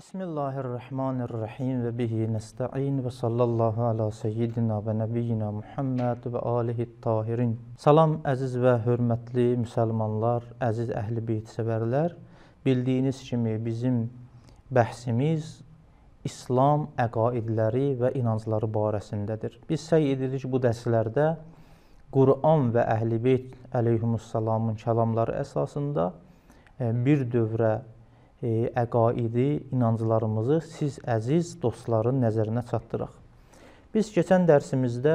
Bismillahirrahmanirrahim və bihi nəstəin və sallallahu ala seyyidina və nəbiyyina Muhammed və alihi tahirin. Salam əziz və hörmətli müsəlmanlar, əziz əhl-i beyt sevərlər. Bildiyiniz kimi bizim bəhsimiz İslam əqaidləri və inancları barəsindədir. Biz səy edirik bu dərslərdə Quran və əhl-i beyt əleyhimussalamın kəlamları əsasında e, bir dövrə e, əqaidi, inanclarımızı siz əziz dostların nəzərinə çatdıraq. Biz keçən dərsimizdə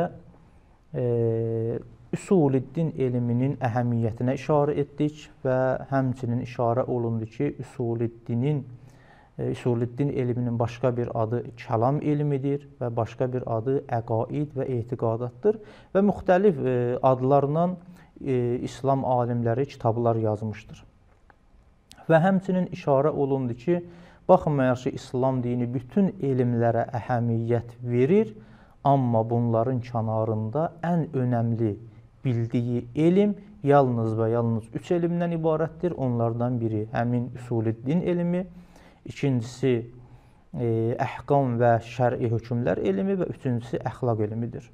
e, üsuliddin elminin əhəmiyyətinə işarə etdik və həmçinin işarə olundu ki, üsuliddinin e, üsuliddin elminin başqa bir adı kəlam elmidir və başqa bir adı əqaid və etiqadatdır və müxtəlif e, adlarla e, İslam alimləri kitablar yazmışdır. Və həmçinin işarə olundu ki, baxmayaraq ki, İslam dini bütün elmlərə əhəmiyyət verir, amma bunların kənarında ən önəmli bildiyi elm yalnız və yalnız üç elmdən ibarətdir. Onlardan biri həmin usulüddin elmi, ikincisi e, əhqam və şəri hökmlər elmi və üçüncüsü əxlaq elmidir.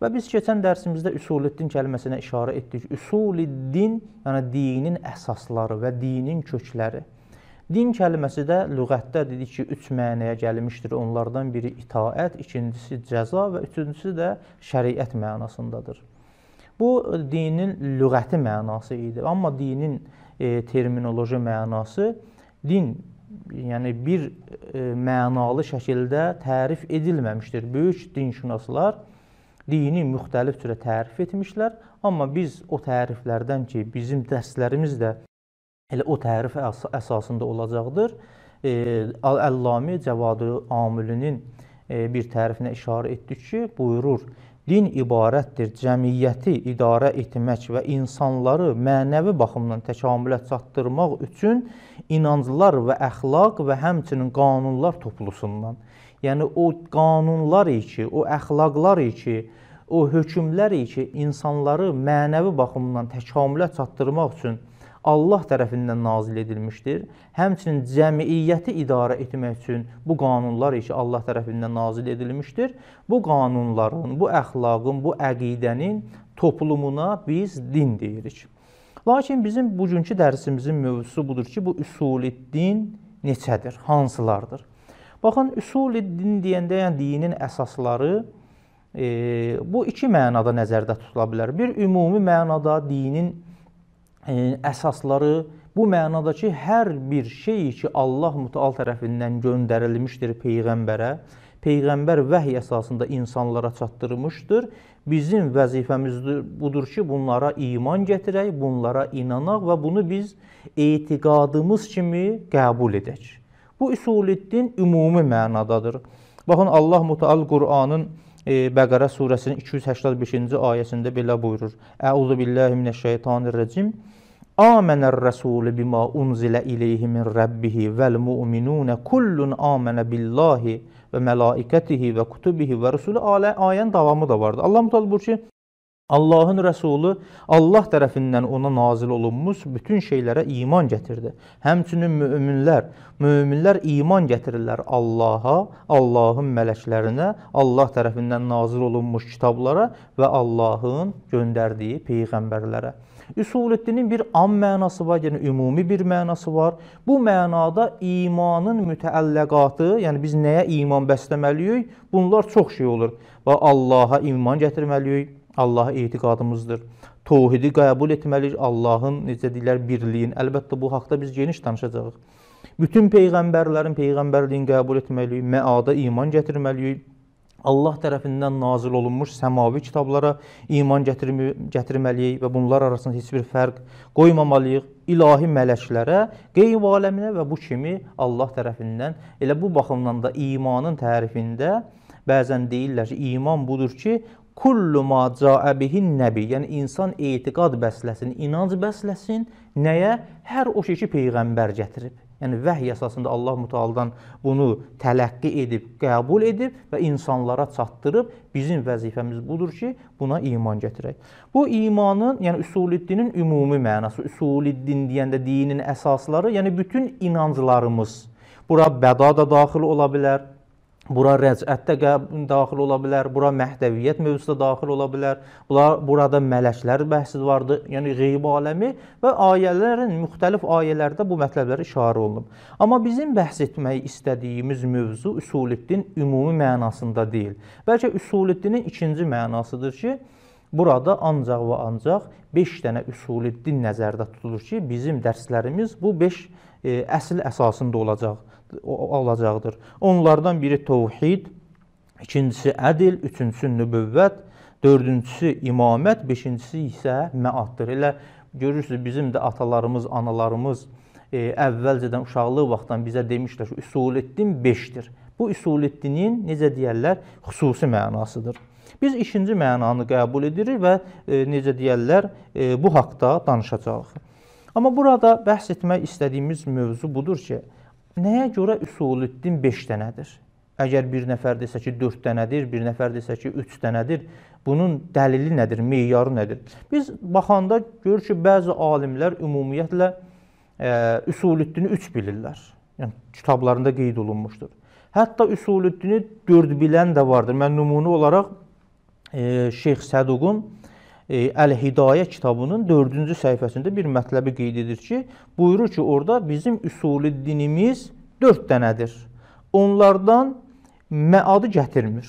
Və biz keçən dərsimizdə üsuliddin kəlməsinə işarə etdik. Üsuliddin, yəni dinin əsasları və dinin kökləri. Din kəlməsi də lüğətdə dedik ki, 3 mənaya gəlmişdir. Onlardan biri itaət, ikincisi cəza və üçüncüsü də şəriət mənasındadır. Bu dinin lüğəti mənası idi. Amma dinin e, terminoloji mənası din yəni bir e, mənalı şəkildə tərif edilməmişdir. Böyük dinşünaslar e, dini müxtəlif cürə tərif etmişlər, amma biz o təriflərdən ki, bizim dərslərimiz də elə o tərif əs əsasında olacaqdır. E, Əllami Cəvadül Amilinin e, bir tərifinə işarə etdi ki, buyurur: Din ibarətdir cəmiyyəti idarə etmək və insanları mənəvi baxımdan təkamülə çatdırmaq üçün inanclar və əxlaq və həmçinin qanunlar toplusundan Yəni o qanunlar ki, o əxlaqlar ki, o hökmlər ki, insanları mənəvi baxımdan təkamülə çatdırmaq üçün Allah tərəfindən nazil edilmişdir. Həmçinin cəmiyyəti idarə etmək üçün bu qanunlar isə Allah tərəfindən nazil edilmişdir. Bu qanunların, bu əxlaqın, bu əqidənin toplumuna biz din deyirik. Lakin bizim bugünkü dərsimizin mövzusu budur ki, bu üsuli din neçədir, hansılardır? Baxın, üsul-i din deyəndə, yəni dinin əsasları e, bu iki mənada nəzərdə tutula bilər. Bir ümumi mənada dinin e, əsasları bu mənada ki, hər bir şey ki, Allah Müteal tərəfindən göndərilmişdir peyğəmbərə, peyğəmbər vəhy əsasında insanlara çatdırmışdır. Bizim vəzifəmiz budur ki, bunlara iman gətirək, bunlara inanaq və bunu biz etiqadımız kimi qəbul edək. Bu üsuliddin ümumi mənadadır. Baxın Allah Müteal Qur'anın e, Bəqərə surəsinin 285-ci ayəsində belə buyurur. Əuzu billahi minəşşeytanirracim. Amənər rəsulü bima unzilə ileyhi min rabbihi vəl mu'minun kullun amənə billahi və mələikətihi və kutubihi və rusuli alə ayənin davamı da vardı. Allah Müteal buyurur ki: Allahın rəsulu Allah tərəfindən ona nazil olunmuş bütün şeylərə iman gətirdi. Həmçinin möminlər, möminlər iman gətirirlər Allaha, Allahın mələklərinə, Allah tərəfindən nazil olunmuş kitablara və Allahın göndərdiyi peyğəmbərlərə. Üsuluddinin bir am mənası var, yəni ümumi bir mənası var. Bu mənada imanın mütəəlləqatı, yəni biz nəyə iman bəsləməliyik? Bunlar çox şey olur. Və Allaha iman gətirməliyik Allaha etiqadımızdır. Tohidi qəbul etməliyik, Allahın necə deyirlər birliyin. Əlbəttə bu haqqda biz geniş danışacağıq. Bütün peyğəmbərlərin peyğəmbərliyini qəbul etməliyik, məada iman gətirməliyik. Allah tərəfindən nazil olunmuş səmavi kitablara iman gətirm gətirməliyik və bunlar arasında heç bir fərq qoymamalıyıq. İlahi mələklərə, qeyb aləminə və bu kimi Allah tərəfindən elə bu baxımdan da imanın tərifində bəzən deyirlər ki, iman budur ki, kullu ma ca'ə bihin nəbi, yəni insan etiqad bəsləsin, inanc bəsləsin nəyə? Hər o şey ki peyğəmbər gətirib. Yəni vəhy əsasında Allah Mütəaldan bunu tələqqi edib, qəbul edib və insanlara çatdırıb. Bizim vəzifəmiz budur ki, buna iman gətirək. Bu imanın, yəni üsuliddinin ümumi mənası, üsuliddin deyəndə dinin əsasları, yəni bütün inanclarımız. Bura bəda da daxil ola bilər, Bura rəcət də daxil ola bilər, bura məhdəviyyət mövzusu da daxil ola bilər. Bunlar burada mələklər bəhsi vardı, yəni qeyb aləmi və ayələrin müxtəlif ayələrdə bu mətləblər işarə olunub. Amma bizim bəhs etmək istədiyimiz mövzu üsuliddin ümumi mənasında deyil. Bəlkə üsuliddinin ikinci mənasıdır ki, burada ancaq və ancaq 5 dənə üsuliddin nəzərdə tutulur ki, bizim dərslərimiz bu 5 e, əsl əsasında olacaq olacaqdır. Onlardan biri tovhid, ikincisi ədil, üçüncüsü nübüvvət, dördüncüsü imamət, beşincisi isə məaddır. Elə görürsüz bizim də atalarımız, analarımız e, əvvəlcədən uşaqlıq vaxtdan bizə demişlər ki, üsuleddin 5-dir. Bu üsuleddinin necə deyirlər, xüsusi mənasıdır. Biz ikinci mənanı qəbul edirik və e, necə deyirlər, e, bu haqqda danışacağıq. Amma burada bəhs etmək istədiyimiz mövzu budur ki, Nəyə görə üsulüddin 5 dənədir? Əgər bir nəfər desə ki, 4 dənədir, bir nəfər desə ki, 3 dənədir, bunun dəlili nədir, meyarı nədir? Biz baxanda görür ki, bəzi alimlər ümumiyyətlə e, üsulüddini 3 bilirlər. Yəni kitablarında qeyd olunmuşdur. Hətta üsulüddini 4 bilən də vardır. Mən nümunə olaraq e, Şeyx Səduqun E, Əl-Hidayə kitabının 4-cü səhifəsində bir mətləbi qeyd edir ki, buyurur ki, orada bizim üsulü dinimiz 4 dənədir. Onlardan məadı gətirmir.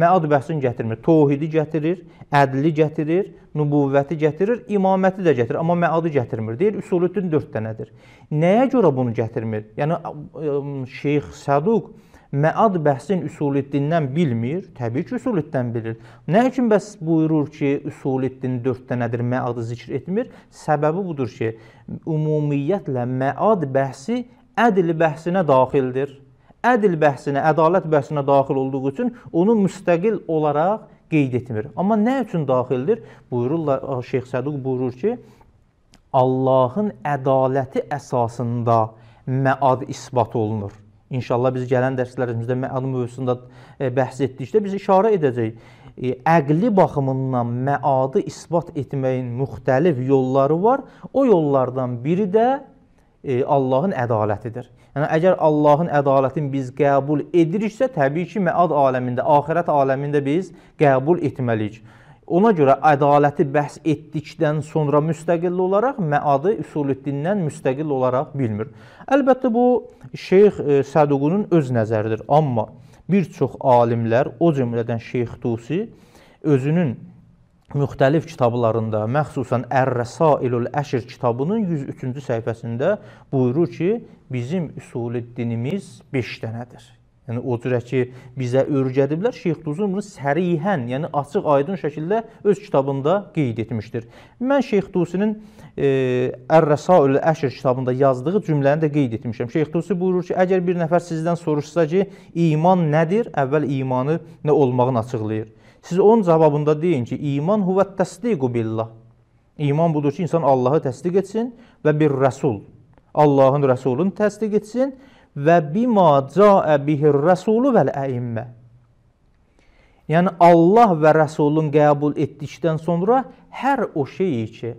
Məad bəhsini gətirmir. Tohidi gətirir, ədli gətirir, nübüvvəti gətirir, imaməti də gətirir, amma məadı gətirmir. Deyir, üsulüddin 4 dənədir. Nəyə görə bunu gətirmir? Yəni Şeyx Səduq məad bəhsin üsuliddindən bilmir, təbii ki, üsuliddən bilir. Nə üçün bəs buyurur ki, üsuliddin 4 dənədir, məadı zikr etmir? Səbəbi budur ki, ümumiyyətlə məad bəhsi ədl bəhsinə daxildir. Ədl bəhsinə, ədalət bəhsinə daxil olduğu üçün onu müstəqil olaraq qeyd etmir. Amma nə üçün daxildir? Buyururlar Şeyx Səduq buyurur ki, Allahın ədaləti əsasında məad isbat olunur. İnşallah biz gələn dərslərimizdə məal mövzusunda e, bəhs etdikdə biz işarə edəcəyik. E, əqli baxımından məadı isbat etməyin müxtəlif yolları var. O yollardan biri də e, Allahın ədalətidir. Yəni əgər Allahın ədalətini biz qəbul ediriksə, təbii ki, məad aləmində, axirət aləmində biz qəbul etməliyik. Ona görə ədaləti bəhs etdikdən sonra müstəqil olaraq məadı usulüddindən müstəqil olaraq bilmir. Əlbəttə bu Şeyx e, Səduqunun öz nəzəridir, amma bir çox alimlər, o cümlədən Şeyx Tusi özünün müxtəlif kitablarında, məxsusən Ər-Rəsailul Əşr kitabının 103-cü səhifəsində buyurur ki, bizim usulüddinimiz 5 dənədir. Yəni o cürə ki, bizə öyrədiblər. Şeyx Duzun bunu sərihən, yəni açıq-aydın şəkildə öz kitabında qeyd etmişdir. Mən Şeyx Dusinin e, Ər-Rəsaül Əşr kitabında yazdığı cümləni də qeyd etmişəm. Şeyx Dusi buyurur ki, əgər bir nəfər sizdən soruşsa ki, iman nədir? Əvvəl imanı nə olmağını açıqlayır. Siz onun cavabında deyin ki, iman huvət təsdiqu billah. İman budur ki, insan Allahı təsdiq etsin və bir rəsul, Allahın rəsulunu təsdiq etsin və və bima ca'ə bihir rəsulu vəl əimmə. Yəni Allah və rəsulun qəbul etdikdən sonra hər o şeyi ki,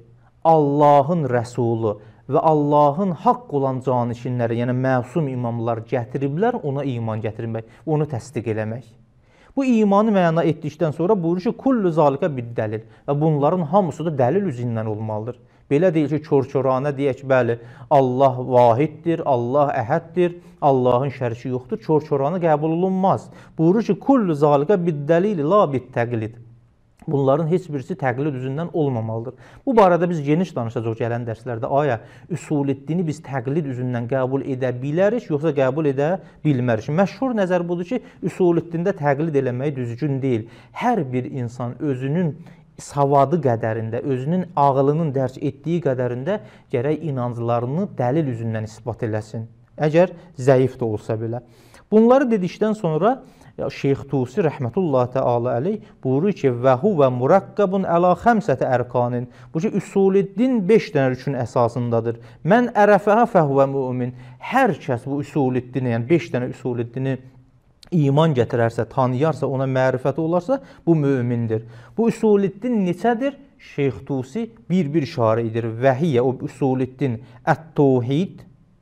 Allahın rəsulu və Allahın haqq olan canişinləri, yəni məsum imamlar gətiriblər, ona iman gətirmək, onu təsdiq eləmək. Bu imanı məna etdikdən sonra buyurur ki, kullu zalika bid dəlil və bunların hamısı da dəlil üzündən olmalıdır. Belə deyil ki, çor-çoranə deyək, bəli, Allah vahiddir, Allah əhəddir, Allahın şəriki yoxdur, çor-çoranə qəbul olunmaz. Buyurur ki, kullu zaliqə biddəlil, la bittəqlid. Bunların heç birisi təqlid üzündən olmamalıdır. Bu barədə biz geniş danışacağıq gələn dərslərdə. Aya, üsuliddini biz təqlid üzündən qəbul edə bilərik, yoxsa qəbul edə bilmərik. Məşhur nəzər budur ki, üsuliddində təqlid eləmək düzgün deyil. Hər bir insan özünün savadı qədərində, özünün ağılının dərk etdiyi qədərində gərək inanclarını dəlil üzündən isbat eləsin. Əgər zəif də olsa belə. Bunları dedikdən sonra Şeyx Tusi rəhmətullah təala əleyh buyurur ki, və hu və muraqqabun əla xəmsətə ərkanin. Bu ki usuliddin 5 dənə rükün əsasındadır. Mən ərəfəhə fəhvə mümin. Hər kəs bu usuliddini, yəni 5 dənə usuliddini iman gətirərsə, tanıyarsa, ona mərifəti olarsa, bu mömindir. Bu üsuliddin neçədir? Şeyx Tusi bir-bir işarə edir. Vəhiyyə, o üsuliddin ət-tohid,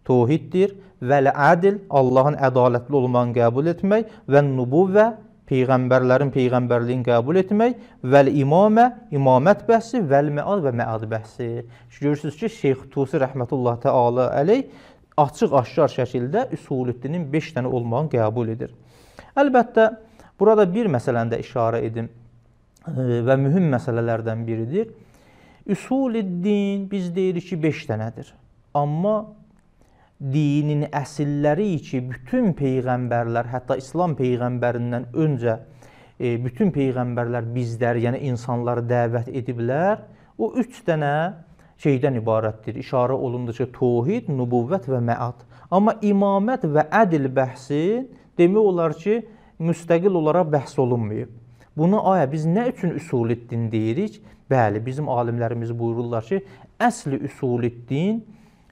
tohiddir vəl-ədil, Allahın ədalətli olmanı qəbul etmək və nübuvvə, peyğəmbərlərin peyğəmbərliyini qəbul etmək, vəl-imamə, imamət bəhsi, vəl-məad və məad bəhsi. Görürsünüz ki, Şeyx Tusi rəhmətullah təala əleyh açıq-aşkar şəkildə üsulüddinin 5 dənə olmağını qəbul edir. Əlbəttə, burada bir məsələni də işarə edim e, və mühüm məsələlərdən biridir. Üsul-din biz deyirik ki, 5 dənədir. Amma dinin əsilləri ki, bütün peyğəmbərlər, hətta İslam peyğəmbərindən öncə e, bütün peyğəmbərlər bizləri, yəni insanları dəvət ediblər. O 3 dənə şeydən ibarətdir. İşarə olundu ki, tohid, nübüvvət və məad. Amma imamət və ədil bəhsi demək olar ki, müstəqil olaraq bəhs olunmayıb. Bunu ayə biz nə üçün üsuliddin deyirik? Bəli, bizim alimlərimiz buyururlar ki, əsli üsuliddin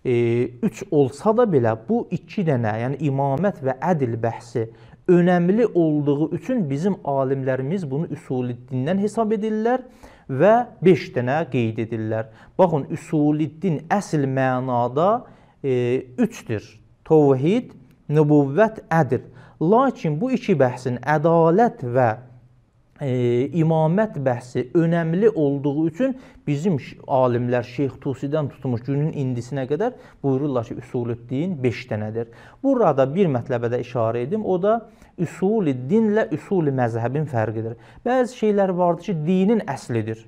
3 e, olsa da belə bu 2 dənə, yəni imamət və ədil bəhsi önəmli olduğu üçün bizim alimlərimiz bunu üsulidindən hesab edirlər və 5 dənə qeyd edirlər. Baxın, üsulidin əsl mənada 3-dür. E, Tovhid, nübüvvət, ədil. Lakin bu iki bəhsin ədalət və e, imamət bəhsi önəmli olduğu üçün bizim alimlər Şeyx Tusidən tutmuş günün indisinə qədər buyururlar ki, üsulüddin 5 dənədir. Burada bir mətləbə də işarə edim, o da üsuli dinlə üsuli məzhəbin fərqidir. Bəzi şeylər vardır ki, dinin əslidir.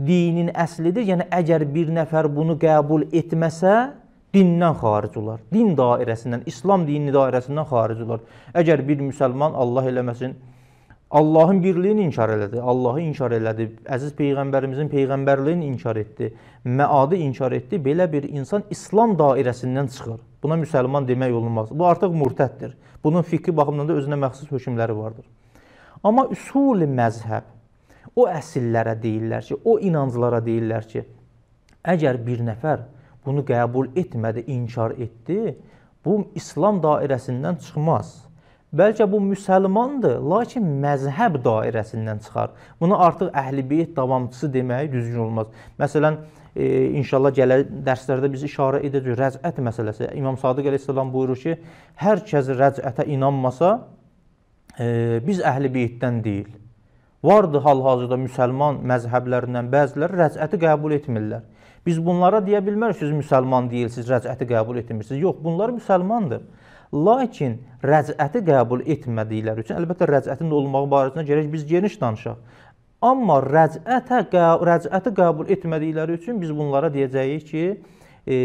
Dinin əslidir, yəni əgər bir nəfər bunu qəbul etməsə, dindən xaric olar. Din dairəsindən, İslam dininin dairəsindən xaric olar. Əgər bir müsəlman Allah eləməsin, Allahın birliyini inkar elədi, Allahı inkar elədi, əziz peyğəmbərimizin peyğəmbərliyini inkar etdi, məadı inkar etdi. Belə bir insan İslam dairəsindən çıxır. Buna müsəlman demək olmaz. Bu artıq murtəddir. Bunun fikri baxımından da özünə məxsus hökmləri vardır. Amma üsul-i məzhəb o əsillərə deyirlər ki, o inanclara deyirlər ki, əgər bir nəfər bunu qəbul etmədi, inkar etdi, bu İslam dairəsindən çıxmaz. Bəlkə bu müsəlmandır, lakin məzhəb dairəsindən çıxar. Buna artıq əhlibeyt davamçısı demək düzgün olmaz. Məsələn, e, inşallah gələn dərslərdə biz işarə edəcəyik rəcət məsələsi. İmam Sadiq əleyhissalam buyurur ki, hər kəs rəcətə inanmasa, e, biz əhlibeytdən deyil. Vardı hal-hazırda müsəlman məzhəblərindən bəziləri rəcəti qəbul etmirlər. Biz bunlara deyə bilmərik, siz müsəlman deyilsiniz, rəcəti qəbul etmirsiniz. Yox, bunlar müsəlmandır. Lakin rəcəti qəbul etmədikləri üçün, əlbəttə rəcətin də olmağı barəsində gərək biz geniş danışaq. Amma rəcətə rəcəti qəbul etmədikləri üçün biz bunlara deyəcəyik ki, e,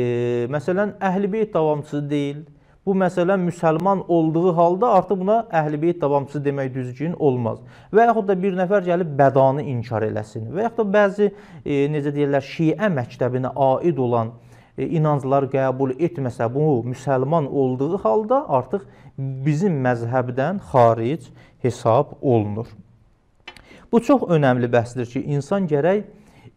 məsələn, Əhlibeyt davamçısı deyil, bu məsələ müsəlman olduğu halda artıq buna əhlibeyt davamçısı demək düzgün olmaz. Və yaxud da bir nəfər gəlib bədanı inkar eləsin və yaxud da bəzi e, necə deyirlər Şiə məktəbinə aid olan e, inanclar qəbul etməsə bu müsəlman olduğu halda artıq bizim məzhəbdən xaric hesab olunur. Bu çox önəmli bəhsdir ki, insan gərək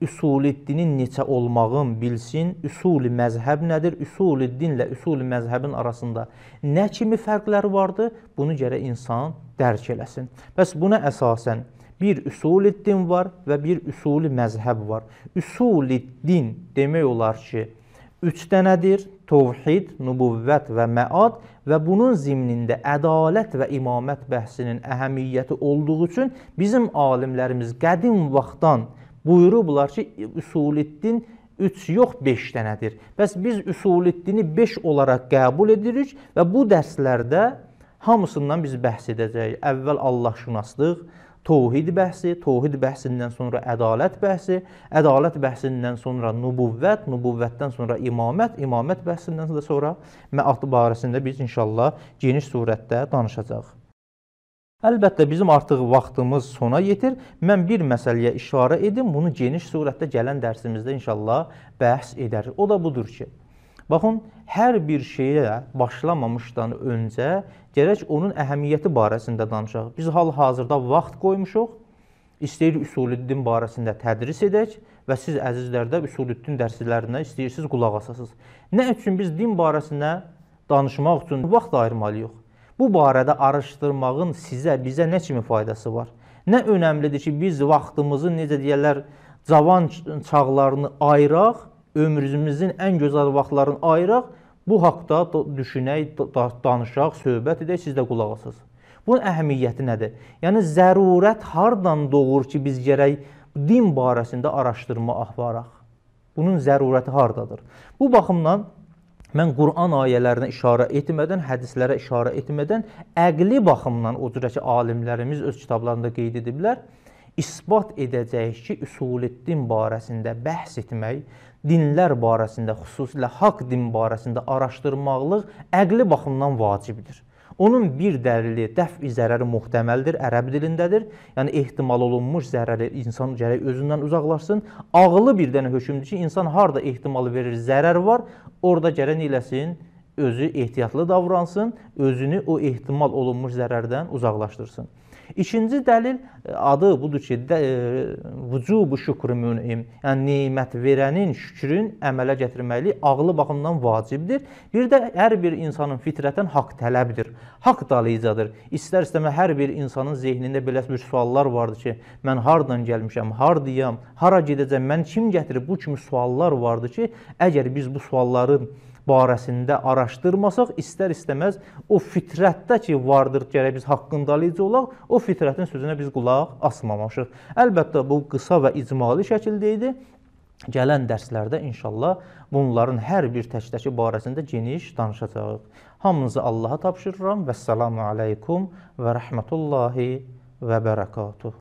üsuliddinin neçə olmağın bilsin, üsuli məzhəb nədir, üsuliddinlə üsuli məzhəbin arasında nə kimi fərqlər vardır, bunu gərək insan dərk eləsin. Bəs buna əsasən bir üsuliddin var və bir üsuli məzhəb var. Üsuliddin demək olar ki, üç dənədir, tovhid, nübüvvət və məad və bunun zimnində ədalət və imamət bəhsinin əhəmiyyəti olduğu üçün bizim alimlərimiz qədim vaxtdan buyurublar ki, üsuliddin 3 yox 5 dənədir. Bəs biz üsuliddini 5 olaraq qəbul edirik və bu dərslərdə hamısından biz bəhs edəcəyik. Əvvəl Allahşünaslıq, Tovhid bəhsi, Tovhid bəhsindən sonra ədalət bəhsi, ədalət bəhsindən sonra nübüvvət, nübüvvətdən sonra imamət, imamət bəhsindən sonra məat barəsində biz inşallah geniş surətdə danışacağıq. Əlbəttə bizim artıq vaxtımız sona yetir. Mən bir məsələyə işarə edim. Bunu geniş surətdə gələn dərsimizdə inşallah bəhs edərik. O da budur ki, baxın, hər bir şeyə başlamamışdan öncə gərək onun əhəmiyyəti barəsində danışaq. Biz hal-hazırda vaxt qoymuşuq. İstəyirik usulüddin barəsində tədris edək və siz əzizlərdə usulüddin dərslərinə istəyirsiniz qulaq asasınız. Nə üçün biz din barəsində danışmaq üçün vaxt ayırmalıyıq? Bu barədə araşdırmağın sizə, bizə nə kimi faydası var? Nə önəmlidir ki, biz vaxtımızı necə deyirlər, cavan çağlarını ayıraq, ömrümüzün ən gözəl vaxtlarını ayıraq, bu haqqda düşünək, danışaq, söhbət edək, siz də qulaq asasınız. Bunun əhəmiyyəti nədir? Yəni zərurət hardan doğur ki, biz gərək din barəsində araşdırma aparaq? Bunun zərurəti hardadır? Bu baxımdan Mən Quran ayələrinə işarə etmədən, hədislərə işarə etmədən əqli baxımdan o cürə ki, alimlərimiz öz kitablarında qeyd ediblər, isbat edəcəyik ki, üsuluddin barəsində bəhs etmək, dinlər barəsində, xüsusilə haqq din barəsində araşdırmaqlıq əqli baxımdan vacibdir. Onun bir dəlili dəf'i zərəri muhtəməldir, ərəb dilindədir. Yəni ehtimal olunmuş zərəri insan gərək özündən uzaqlaşsın. Ağılı bir dənə hökmdür ki, insan harda ehtimal verir, zərər var, orada gərək eləsin, özü ehtiyatlı davransın, özünü o ehtimal olunmuş zərərdən uzaqlaşdırsın. İkinci dəlil e, adı budur ki, e, vücubu şükrü mün'im, yəni nemət verənin şükrün əmələ gətirməli ağlı baxımdan vacibdir. Bir də hər bir insanın fitrətən haqq tələbidir. Haqq dalıcadır. İstər-istəmə hər bir insanın zehnində belə bir suallar vardı ki, mən hardan gəlmişəm, hardayam, hara gedəcəm, mən kim gətirib bu kimi suallar vardı ki, əgər biz bu sualların barəsində araşdırmasaq, istər-istəməz o fitrətdə ki, vardır, gərək biz haqqındalıcı olaq, o fitrətin sözünə biz qulaq asmamışıq. Əlbəttə bu qısa və icmali şəkildə idi. Gələn dərslərdə inşallah bunların hər bir təkdəki barəsində geniş danışacağıq. Hamınızı Allaha tapşırıram. Vəssalamu aleykum və rəhmətullahi və bərəkatuh.